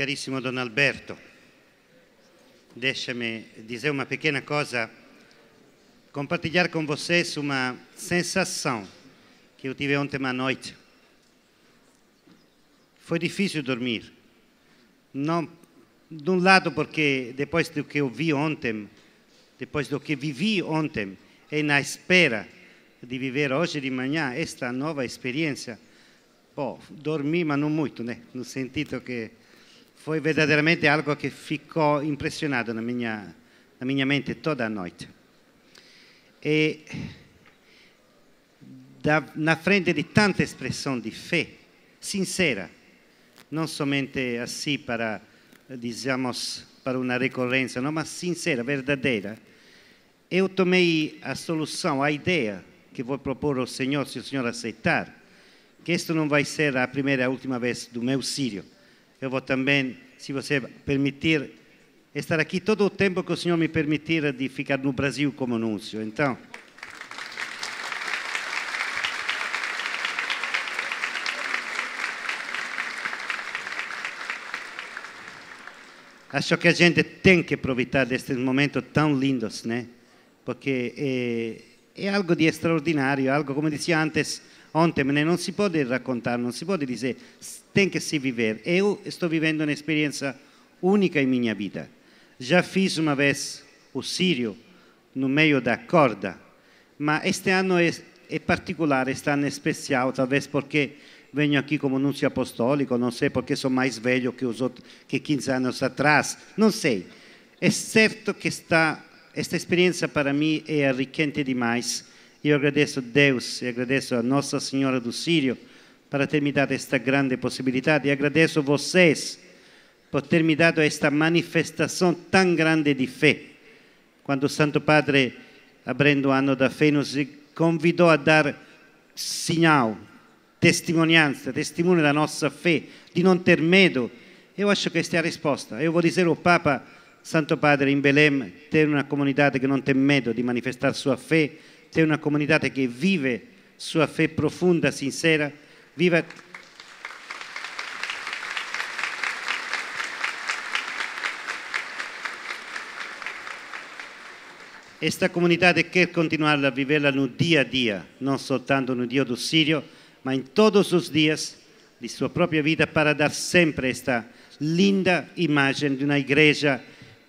Carissimo Don Alberto, deixa-me dizer uma pequena coisa, compartilhar com vocês uma sensação que eu tive ontem à noite. Foi difícil dormir. Não, de um lado, porque depois do que eu vi ontem, depois do que vivi ontem, e na espera de viver hoje de manhã esta nova experiência, bom, dormi, mas não muito, né? No sentido que foi verdadeiramente algo que ficou impressionado na minha, na minha mente toda a noite. E da, na frente de tanta expressão de fé, sincera, não somente assim para, dizemos, para uma recorrência, não, mas sincera, verdadeira, eu tomei a solução, a ideia que vou propor ao Senhor, se o Senhor aceitar, que isto não vai ser a primeira e a última vez do meu sírio Eu vou também, se você permitir, estar aqui todo o tempo que o Senhor me permitir de ficar no Brasil como anúncio. Então. Acho que a gente tem que aproveitar destes momentos tão lindos, né? Porque é, é algo de extraordinário, algo, como dizia antes, ontemne non si può raccontare, non si può dire ten che si vive. Io sto vivendo un'esperienza unica in mia vita. Già fiz una vez o Sírio, no meio da corda, ma este anno è, è particolare, este anno è speciale, talvez perché vengo qui come nunzio apostolico, non so perché sono mai sveglio che, che 15 anni atrás, non so. È certo che questa esperienza per me è arricchente demais io agradeço a Deus e agradeço a Nossa Senhora do Sírio per avermi dato questa grande possibilità e agradeço a vocês per avermi dato questa manifestazione tan grande di fé. Quando o Santo Padre, aprendo o anno da fé, nos convidò a dar segnale, testimonianza, testimone della nostra fede, di non ter medo. Io acho che questa è la risposta. Io voglio dire al Papa, Santo Padre, in Belém, ter una comunità che non tem medo di manifestare sua fede, è una comunità che vive sua fede profonda, sincera, viva... Questa comunità che continuare a viverla nel dia a dia, non soltanto nel dia del Sirio, ma in tutti i suoi dias di sua propria vita per dare sempre questa linda immagine di una igreja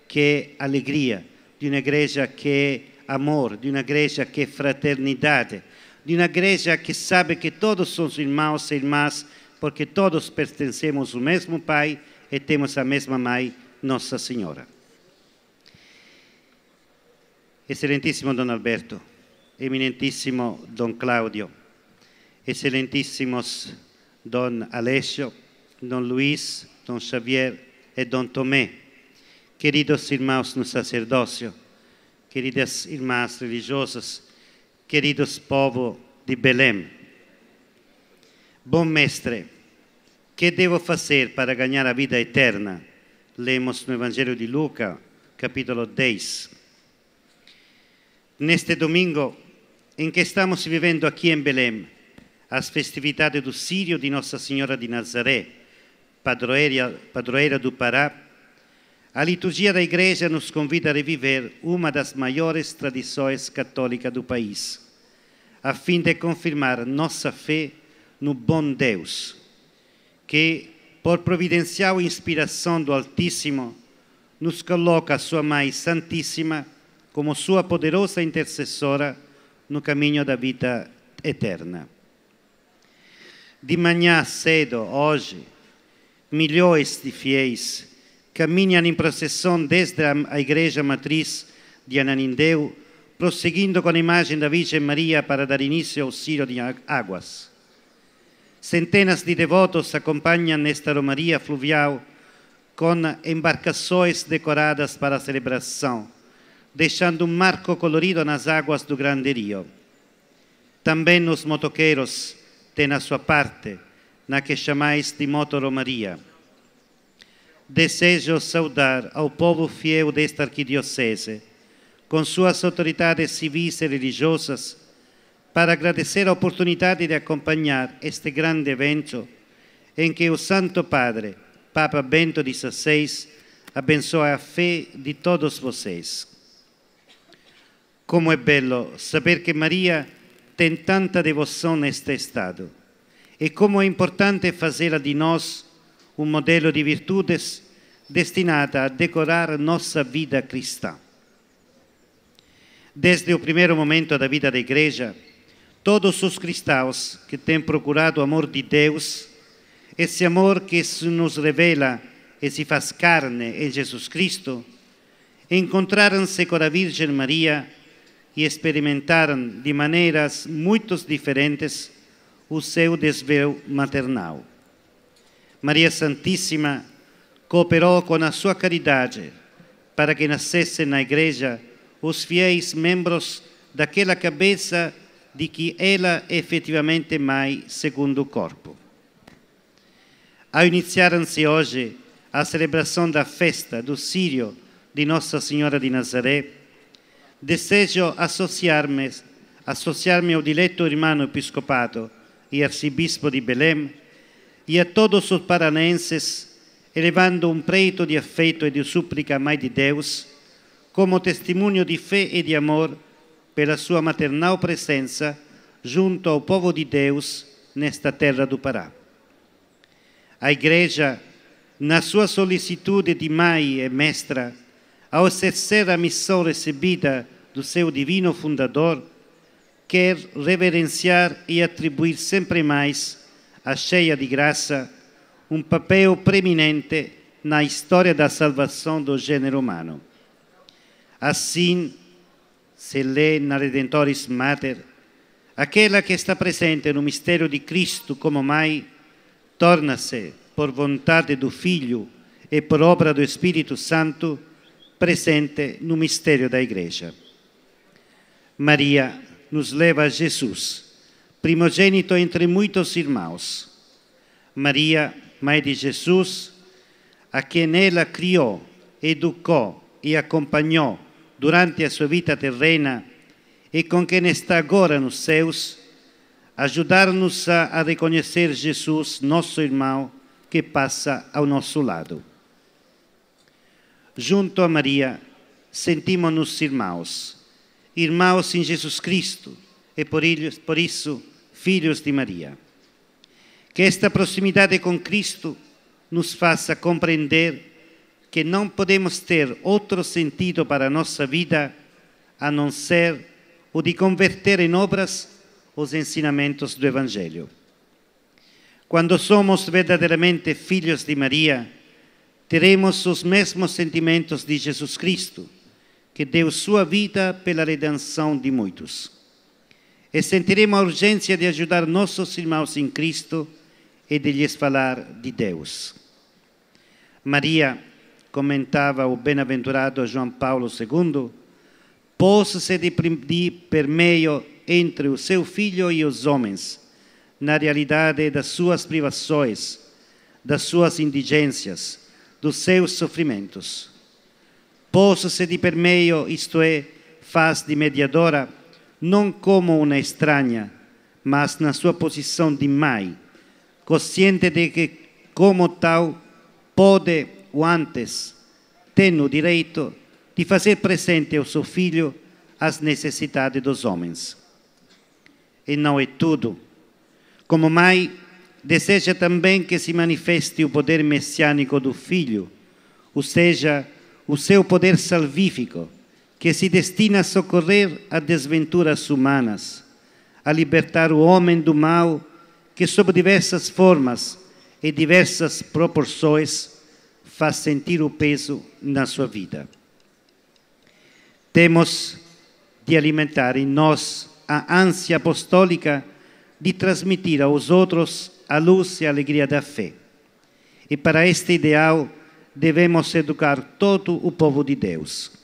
che è allegria, di una igreja che è amor, de uma igreja que é fraternidade, de uma igreja que sabe que todos somos irmãos e irmãs, perché tutti pertencemos al mesmo Pai e temos la mesma Mãe, Nossa Senhora. Eccellentissimo Don Alberto, eminentissimo Don Claudio, eccellentissimos Don Alessio, Don Luis, Don Xavier e Don Tomé, queridos irmãos no sacerdócio, queridas irmãs religiosas, queridos povo de Belém. Bom mestre, que devo fazer para ganhar a vida eterna? Lemos no Evangelho de Lucas, capítulo 10. Neste domingo, em que estamos vivendo aqui em Belém, as festividades do Sírio de Nossa Senhora de Nazaré, padroeira, padroeira do Pará, A liturgia da Igreja nos convida a reviver uma das maiores tradições católicas do país, a fim de confirmar nossa fé no bom Deus, que, por providencial inspiração do Altíssimo, nos coloca a Sua Mãe Santíssima como Sua poderosa intercessora no caminho da vida eterna. De manhã cedo, hoje, milhões de fiéis caminham em processão desde a igreja matriz de Ananindeu, prosseguindo com a imagem da Virgem Maria para dar início ao Ciro de Águas. Centenas de devotos acompanham nesta romaria fluvial com embarcações decoradas para a celebração, deixando um marco colorido nas águas do grande rio. Também os motoqueiros têm a sua parte na que chamais de Moto Romaria desejo saudar ao povo fiel desta arquidiocese, com suas autoridades civis e religiosas, para agradecer a oportunidade de acompanhar este grande evento em que o Santo Padre, Papa Bento XVI, abençoa a fé de todos vocês. Como é belo saber que Maria tem tanta devoção neste estado e como é importante fazê-la de nós un modello di virtudes destinada a decorar nossa vida cristã. Desde o primeiro momento da vida da igreja, todos os cristãos que têm procurado o amor de Deus, esse amor que se nos revela e se faz carne em Jesus Cristo, encontraram-se com a Virgem Maria e experimentaram de maneiras muito diferentes o seu desvio maternal. Maria Santissima cooperò con la sua caridade para che nascesse na Igreja os fiéis membros daquela cabeza di chi ela é efetivamente mãe segundo o corpo. Ao iniziare oggi la a celebração da festa do Sirio di Nostra Signora di Nazaré, desejo associarmi, me associar ao diletto irmão episcopato e arcibispo di Belém e a todos os paranenses, elevando um preito de afeto e de súplica mais de Deus, como testemunho de fé e de amor pela sua maternal presença junto ao povo de Deus nesta terra do Pará. A Igreja, na sua solicitude de mãe e mestra, ao exercer a missão recebida do seu divino fundador, quer reverenciar e atribuir sempre mais cheia di graça, um papel preeminente na história da salvação do gênero humano. Assim, se lê na Redentoris Mater, aquela que está presente no mistério de Cristo como mãe, torna-se, por vontade do Filho e por obra do Espírito Santo, presente no mistério da Igreja. Maria nos leva a Jesus primogênito entre muitos irmãos. Maria, mãe de Jesus, a quem ela criou, educou e acompanhou durante a sua vida terrena e com quem está agora nos céus, ajudar-nos a reconhecer Jesus, nosso irmão, que passa ao nosso lado. Junto a Maria, sentimos-nos irmãos, irmãos em Jesus Cristo, e por isso filhos de Maria. Que esta proximidade com Cristo nos faça compreender que não podemos ter outro sentido para a nossa vida a não ser o de converter em obras os ensinamentos do Evangelho. Quando somos verdadeiramente filhos de Maria, teremos os mesmos sentimentos de Jesus Cristo, que deu sua vida pela redenção de muitos e sentiremo a urgência de ajudar nossos irmãos em Cristo e de lhes falar de Deus. Maria, comentava o bem-aventurado João Paulo II, pôs-se de, de permeio entre o seu filho e os homens, na realidade das suas privações, das suas indigências, dos seus sofrimentos. Pôs-se de permeio, isto é, faz de mediadora, non come una estranha, mas na sua posição de mãe, consciente de que, como tal, pode ou antes tem o direito de fazer presente ao seu filho as necessidades dos homens. E não é tudo. Como mai deseja também que se manifeste o poder messiânico do filho, ou seja, o seu poder salvífico que se destina a socorrer a desventuras humanas, a libertar o homem do mal que, sob diversas formas e diversas proporções, faz sentir o peso na sua vida. Temos de alimentar em nós a ânsia apostólica de transmitir aos outros a luz e a alegria da fé. E para este ideal devemos educar todo o povo de Deus.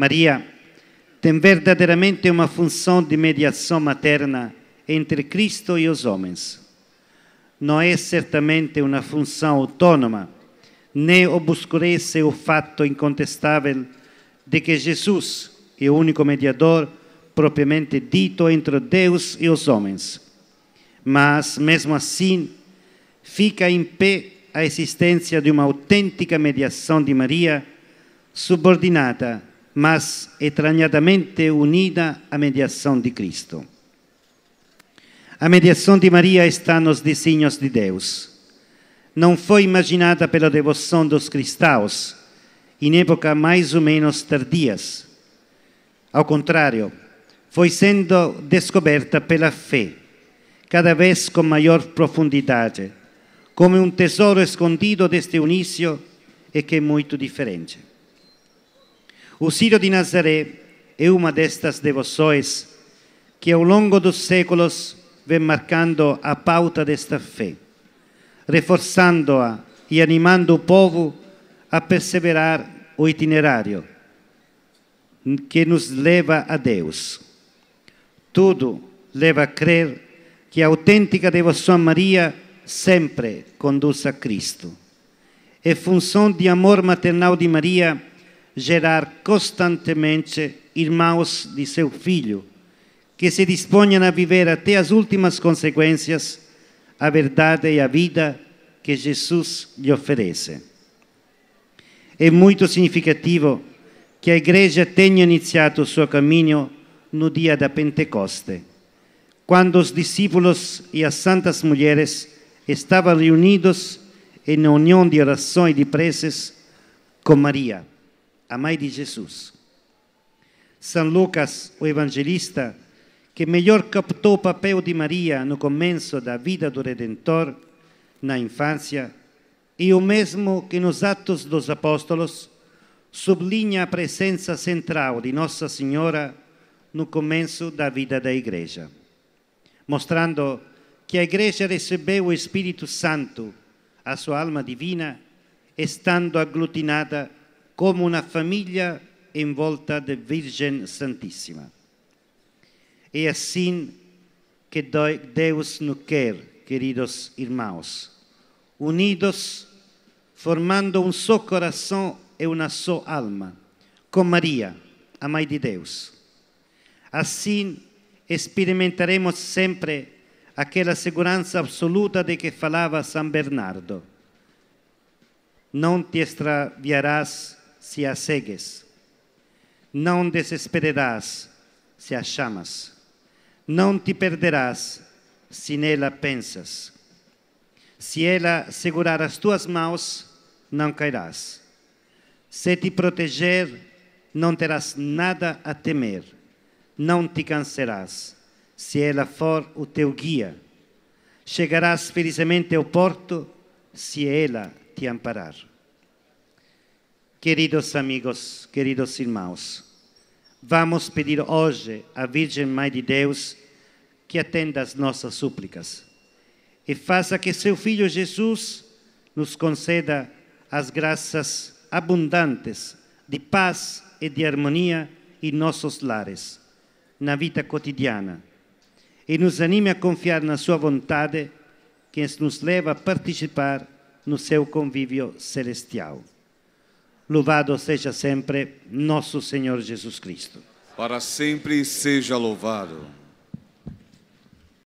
Maria tem verdadeiramente uma função de mediação materna entre Cristo e os homens. Não é certamente uma função autônoma, nem obscurece o fato incontestável de que Jesus é o único mediador propriamente dito entre Deus e os homens. Mas, mesmo assim, fica em pé a existência de uma autêntica mediação de Maria, subordinada ma entrañadamente unita a mediazione di Cristo. A mediazione di Maria está nos desígnios di Deus. Não foi imaginada pela devozione dos cristãos, in época mais ou meno tardias. Ao contrário, foi sendo descoberta pela fé, cada vez com maior profundidade, come un um tesoro escondido deste início e che è molto diferente. O Sírio de Nazaré é uma destas devoções que ao longo dos séculos vem marcando a pauta desta fé, reforçando-a e animando o povo a perseverar o itinerário que nos leva a Deus. Tudo leva a crer que a autêntica devoção a Maria sempre conduz a Cristo. É função de amor maternal de Maria gerar constantemente irmãos de seu filho, que se disponham a viver até as últimas consequências a verdade e a vida que Jesus lhe oferece. É muito significativo que a Igreja tenha iniciado o seu caminho no dia da Pentecoste, quando os discípulos e as santas mulheres estavam reunidos em união de oração e de preces com Maria a mãe de Jesus. São Lucas, o evangelista, que melhor captou o papel de Maria no começo da vida do Redentor, na infância, e o mesmo que nos Atos dos Apóstolos sublinha a presença central de Nossa Senhora no começo da vida da Igreja, mostrando que a Igreja recebeu o Espírito Santo, a sua alma divina, estando aglutinada come una famiglia involta da Virgen Santissima. E assim che Deus nos quer, queridos irmãos, unidos, formando un só coração e una só alma, com Maria, a Mãe de Deus. Assim experimentaremos sempre aquela segurança absoluta de que falava San Bernardo. Não te extraviarás se a segues. Não desesperarás se a chamas. Não te perderás se nela pensas. Se ela segurar as tuas mãos, não cairás. Se te proteger, não terás nada a temer. Não te cansarás, se ela for o teu guia. Chegarás felizmente ao porto, se ela te amparar. Queridos amigos, queridos irmãos, vamos pedir hoje à Virgem Mãe de Deus que atenda às nossas súplicas e faça que seu Filho Jesus nos conceda as graças abundantes de paz e de harmonia em nossos lares, na vida cotidiana, e nos anime a confiar na Sua vontade, que nos leva a participar no seu convívio celestial. Louvado seja sempre nosso Senhor Jesus Cristo. Para sempre seja louvado.